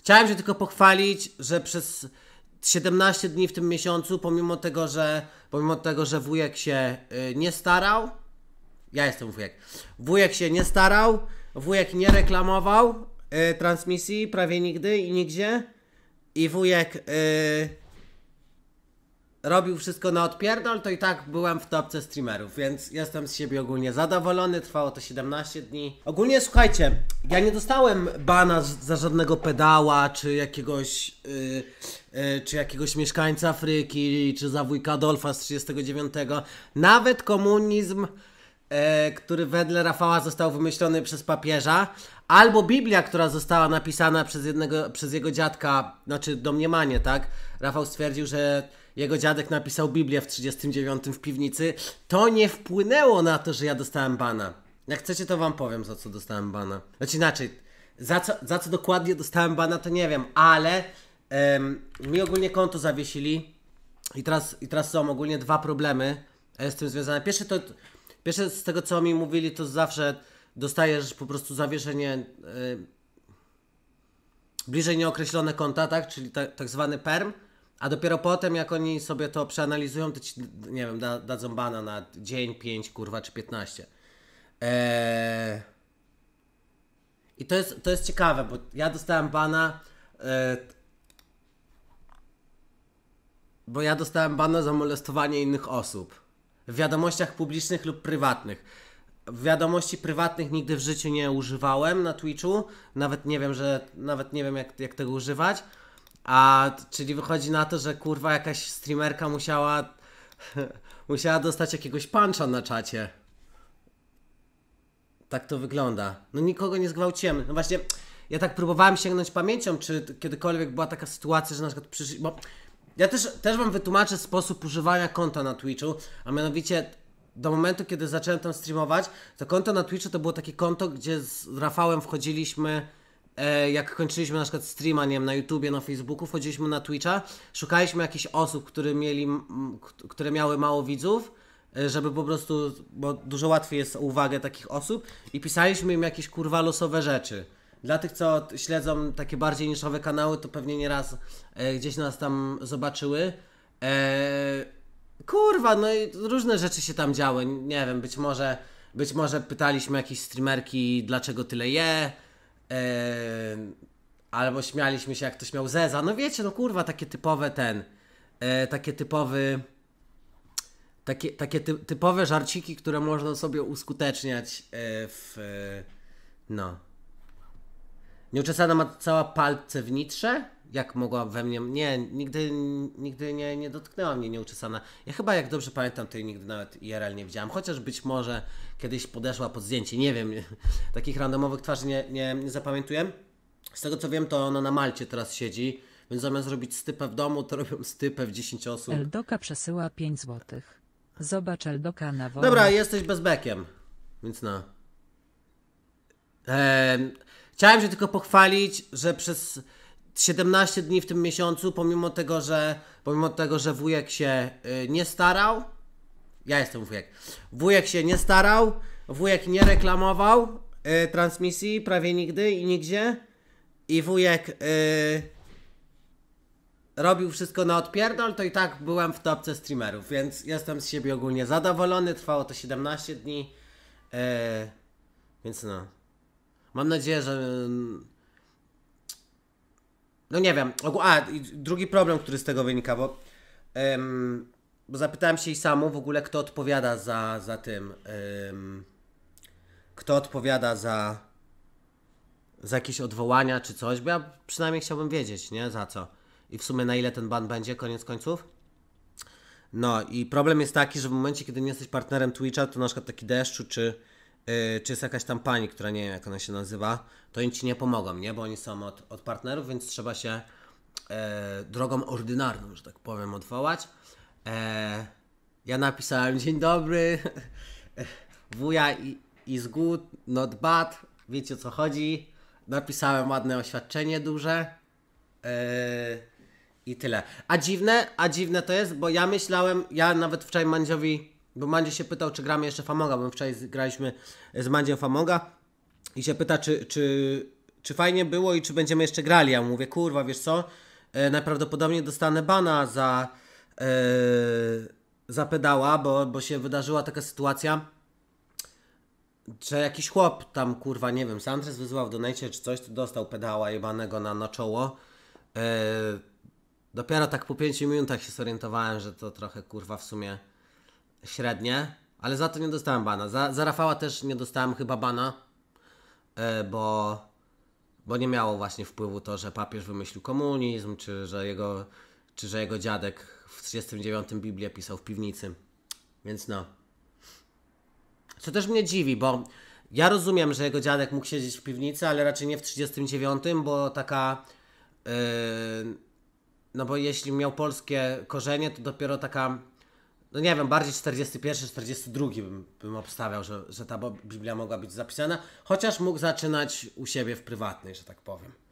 Chciałem się tylko pochwalić, że przez 17 dni w tym miesiącu, pomimo tego, że, pomimo tego, że wujek się y, nie starał, ja jestem wujek, wujek się nie starał, wujek nie reklamował y, transmisji prawie nigdy i nigdzie i wujek... Y, robił wszystko na odpierdol, to i tak byłem w topce streamerów, więc jestem z siebie ogólnie zadowolony. Trwało to 17 dni. Ogólnie słuchajcie, ja nie dostałem bana za żadnego pedała, czy jakiegoś, yy, yy, czy jakiegoś mieszkańca Afryki, czy za wujka Adolfa z 39. Nawet komunizm e, który wedle Rafała został wymyślony przez papieża, albo Biblia, która została napisana przez, jednego, przez jego dziadka, znaczy domniemanie, tak? Rafał stwierdził, że jego dziadek napisał Biblię w 39 w piwnicy. To nie wpłynęło na to, że ja dostałem bana. Jak chcecie, to wam powiem, za co dostałem bana. Znaczy inaczej, za co, za co dokładnie dostałem bana, to nie wiem, ale em, mi ogólnie konto zawiesili i teraz, i teraz są ogólnie dwa problemy e, z tym związane. Pierwszy to Pierwsze z tego, co mi mówili, to zawsze dostajesz po prostu zawieszenie yy, bliżej nieokreślone konta, tak? Czyli ta, tak zwany perm. A dopiero potem, jak oni sobie to przeanalizują, to ci, nie wiem, da, dadzą bana na dzień, 5, kurwa, czy 15. E, I to jest, to jest ciekawe, bo ja dostałem bana. E, bo ja dostałem bana za molestowanie innych osób w wiadomościach publicznych lub prywatnych. Wiadomości prywatnych nigdy w życiu nie używałem na Twitchu, nawet nie wiem, że nawet nie wiem jak, jak tego używać. A czyli wychodzi na to, że kurwa jakaś streamerka musiała musiała dostać jakiegoś puncha na czacie. Tak to wygląda. No nikogo nie zgwałciłem. No właśnie, ja tak próbowałem sięgnąć pamięcią, czy kiedykolwiek była taka sytuacja, że na przykład przyszli, bo ja też, też wam wytłumaczę sposób używania konta na Twitchu, a mianowicie do momentu, kiedy zacząłem tam streamować, to konto na Twitchu to było takie konto, gdzie z Rafałem wchodziliśmy e, jak kończyliśmy na przykład streama, nie wiem, na YouTubie, na Facebooku, wchodziliśmy na Twitcha, szukaliśmy jakichś osób, które, mieli, które miały mało widzów, e, żeby po prostu, bo dużo łatwiej jest o uwagę takich osób i pisaliśmy im jakieś kurwa losowe rzeczy. Dla tych, co śledzą takie bardziej niszowe kanały, to pewnie nieraz e, gdzieś nas tam zobaczyły. E, kurwa, no i różne rzeczy się tam działy. Nie wiem, być może, być może pytaliśmy jakieś streamerki, dlaczego tyle je. E, albo śmialiśmy się, jak ktoś miał zeza. No wiecie, no kurwa, takie typowe ten. E, takie typowy takie, takie typowe żarciki, które można sobie uskuteczniać e, w. E, no. Nieuczesana ma cała palce w nitrze? Jak mogła we mnie... Nie, nigdy, nigdy nie, nie dotknęła mnie nieuczesana. Ja chyba, jak dobrze pamiętam, tej nigdy nawet IRL nie widziałam. Chociaż być może kiedyś podeszła pod zdjęcie. Nie wiem, takich randomowych twarzy nie, nie, nie zapamiętuję. Z tego co wiem, to ona na Malcie teraz siedzi. Więc zamiast robić stypę w domu, to robią stypę w 10 osób. Eldoka przesyła 5 złotych. Zobacz Eldoka na wolno. Dobra, jesteś bezbekiem. Więc no. Eee, Chciałem się tylko pochwalić, że przez 17 dni w tym miesiącu, pomimo tego, że, pomimo tego, że wujek się y, nie starał, ja jestem wujek, wujek się nie starał, wujek nie reklamował y, transmisji prawie nigdy i nigdzie i wujek y, robił wszystko na odpierdol, to i tak byłem w topce streamerów, więc jestem z siebie ogólnie zadowolony, trwało to 17 dni, y, więc no. Mam nadzieję, że. Mm, no nie wiem. A, drugi problem, który z tego wynika, bo, bo zapytałem się i samu w ogóle, kto odpowiada za, za tym. kto odpowiada za, za jakieś odwołania czy coś, bo ja przynajmniej chciałbym wiedzieć, nie? Za co. I w sumie na ile ten ban będzie, koniec końców. No i problem jest taki, że w momencie, kiedy nie jesteś partnerem Twitcha, to na przykład taki deszczu czy yy, czy jest jakaś tam pani, która nie wiem jak ona się nazywa, to oni ci nie pomogą, nie? Bo oni są od, od partnerów, więc trzeba się yy, drogą ordynarną, że tak powiem, odwołać. Yy, ja napisałem dzień dobry, wuja is good, not bad, wiecie o co chodzi. Napisałem ładne oświadczenie duże. E, I tyle. A dziwne, a dziwne to jest, bo ja myślałem, ja nawet wczoraj Mandziowi bo Mandzie się pytał, czy gramy jeszcze Famoga, bo wczoraj graliśmy z Mandziem Famoga i się pyta, czy, czy, czy fajnie było i czy będziemy jeszcze grali. Ja mówię, kurwa, wiesz co, e, najprawdopodobniej dostanę bana za, e, za pedała, bo, bo się wydarzyła taka sytuacja, że jakiś chłop tam, kurwa, nie wiem, Santres wyzwał w donecie czy coś, to dostał pedała jebanego na, na czoło. E, dopiero tak po 5 minutach się zorientowałem, że to trochę, kurwa, w sumie średnie, ale za to nie dostałem bana. Za, za Rafała też nie dostałem chyba bana, e, bo, bo nie miało właśnie wpływu to, że papież wymyślił komunizm, czy że jego, czy że jego dziadek w 39 Biblię pisał w piwnicy. Więc no. Co też mnie dziwi, bo ja rozumiem, że jego dziadek mógł siedzieć w piwnicy, ale raczej nie w 39, bo taka. Yy, no bo jeśli miał polskie korzenie, to dopiero taka no nie wiem, bardziej 41, 42 bym, bym obstawiał, że, że ta Biblia mogła być zapisana, chociaż mógł zaczynać u siebie w prywatnej, że tak powiem.